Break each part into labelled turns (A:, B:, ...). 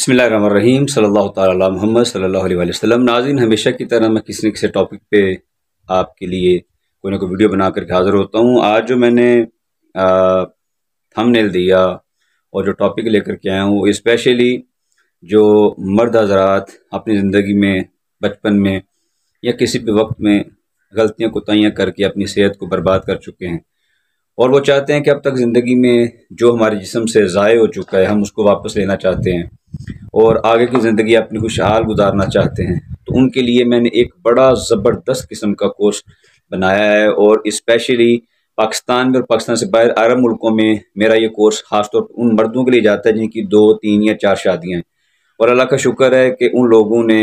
A: बसमीम सल्ला महमद सल्ला नाजिन हमेशा की तरह मैं किसी न किसी टॉपिक पे आपके लिए कोई ना कोई वीडियो बना करके हाज़िर होता हूँ आज जो मैंने थंबनेल दिया और जो टॉपिक लेकर के आया हूँ इस्पेशली जो मर्द हजरात अपनी ज़िंदगी में बचपन में या किसी भी वक्त में गलतियाँ कोताहियाँ करके अपनी सेहत को बर्बाद कर चुके हैं और वो चाहते हैं कि अब तक ज़िंदगी में जो हमारे जिसम से ज़ाय हो चुका है हम उसको वापस लेना चाहते हैं और आगे की ज़िंदगी अपनी खुशहाल गुजारना चाहते हैं तो उनके लिए मैंने एक बड़ा ज़बरदस्त किस्म का कोर्स बनाया है और इस्पेशली पाकिस्तान में और पाकिस्तान से बाहर अरब मुल्कों में मेरा ये कोर्स खासतौर पर उन मर्दों के लिए जाता है जिनकी दो तीन या चार शादियाँ हैं और अल्लाह का शुक्र है कि उन लोगों ने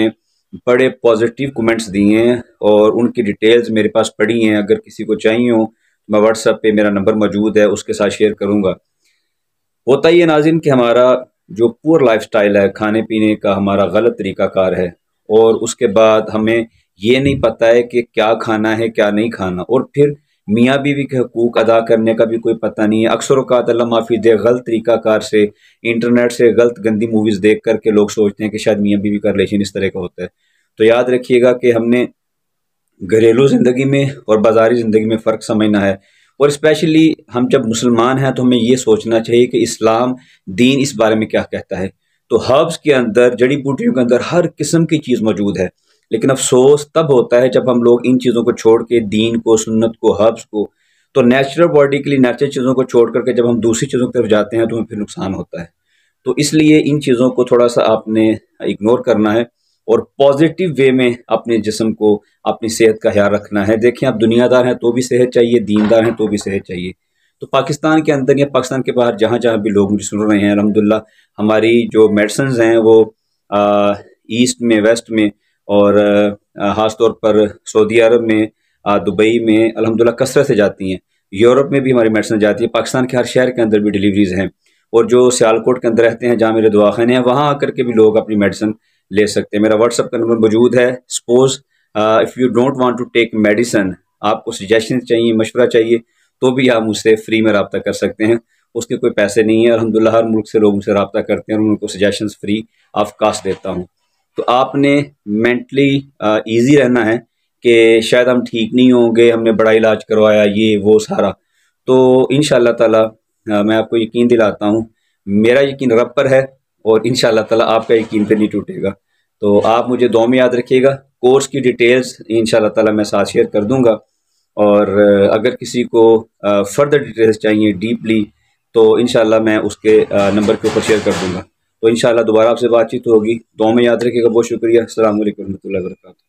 A: बड़े पॉजिटिव कमेंट्स दिए हैं और उनकी डिटेल्स मेरे पास पड़ी हैं अगर किसी को चाहिए हो तो मैं व्हाट्सएप पे मेरा नंबर मौजूद है उसके साथ शेयर करूँगा होता ही है नाजिन कि हमारा जो पुअर लाइफ स्टाइल है खाने पीने का हमारा गलत तरीक़ाकार है और उसके बाद हमें ये नहीं पता है कि क्या खाना है क्या नहीं खाना और फिर मियाँ बीवी के हकूक़ अदा करने का भी कोई पता नहीं है अक्सर अवत अल्लाह माफ़ी दे गलत तरीक़ाकार से इंटरनेट से गलत गंदी मूवीज़ देख करके लोग सोचते हैं कि शायद मियाँ बीवी का रिलेशन इस तरह का होता है तो याद रखिएगा कि हमने घरेलू ज़िंदगी में और बाजारी ज़िंदगी में फ़र्क समझना है और स्पेशली हम जब मुसलमान हैं तो हमें ये सोचना चाहिए कि इस्लाम दीन इस बारे में क्या कहता है तो हर्ब्स के अंदर जड़ी बूटियों के अंदर हर किस्म की चीज़ मौजूद है लेकिन अफसोस तब होता है जब हम लोग इन चीज़ों को छोड़ के दीन को सुन्नत को हर्ब्स को तो नेचुरल बॉडी के लिए नेचुरल चीज़ों को छोड़ करके जब हम दूसरी चीज़ों की तरफ जाते हैं तो हमें फिर नुकसान होता है तो इसलिए इन चीज़ों को थोड़ा सा आपने इग्नोर करना है और पॉजिटिव वे में अपने जिसम को अपनी सेहत का ख्याल रखना है देखें आप दुनियादार हैं तो भी सेहत चाहिए दीनदार हैं तो भी सेहत चाहिए तो पाकिस्तान के अंदर या पाकिस्तान के बाहर जहाँ जहाँ भी लोग मुझे सुन रहे हैं अलहमदिल्ला हमारी जो मेडिसन हैं वो आ, ईस्ट में वेस्ट में और ख़ासतौर पर सऊदी अरब में दुबई में अलहमदिल्ला कसरत से जाती हैं यूरोप में भी हमारी मेडिसन जाती है पाकिस्तान के हर शहर के अंदर भी डिलीवरीज हैं और जो सियालकोट के अंदर रहते हैं जहाँ मेरे दुआखाने हैं वहाँ आकर के भी लोग अपनी मेडिसन ले सकते हैं मेरा व्हाट्सअप का नंबर मौजूद है suppose if you don't want to take medicine आपको सजेशन चाहिए मशवरा चाहिए तो भी आप मुझसे फ्री में रबता कर सकते हैं उसके कोई पैसे नहीं है अलहमदिल्ला हर मुल्क से लोग मुझसे रबता करते हैं और उनको सजेशन फ्री ऑफ कास्ट देता हूँ तो आपने मेंटली ईजी uh, रहना है कि शायद हम ठीक नहीं होंगे हमने बड़ा इलाज करवाया ये वो सारा तो इन ताला uh, मैं आपको यकीन दिलाता हूँ मेरा यकीन रब पर है और इन ताला आपका यकीन पे नहीं टूटेगा तो आप मुझे दो में याद रखिएगा कोर्स की डिटेल्स इन ताला मैं साथ शेयर कर दूंगा और अगर किसी को फर्दर डिटेल्स चाहिए डीपली तो इन मैं उसके नंबर के ऊपर शेयर कर दूंगा तो इन दोबारा आपसे बातचीत होगी दो में याद रखिएगा बहुत शुक्रिया असल वरह वर्का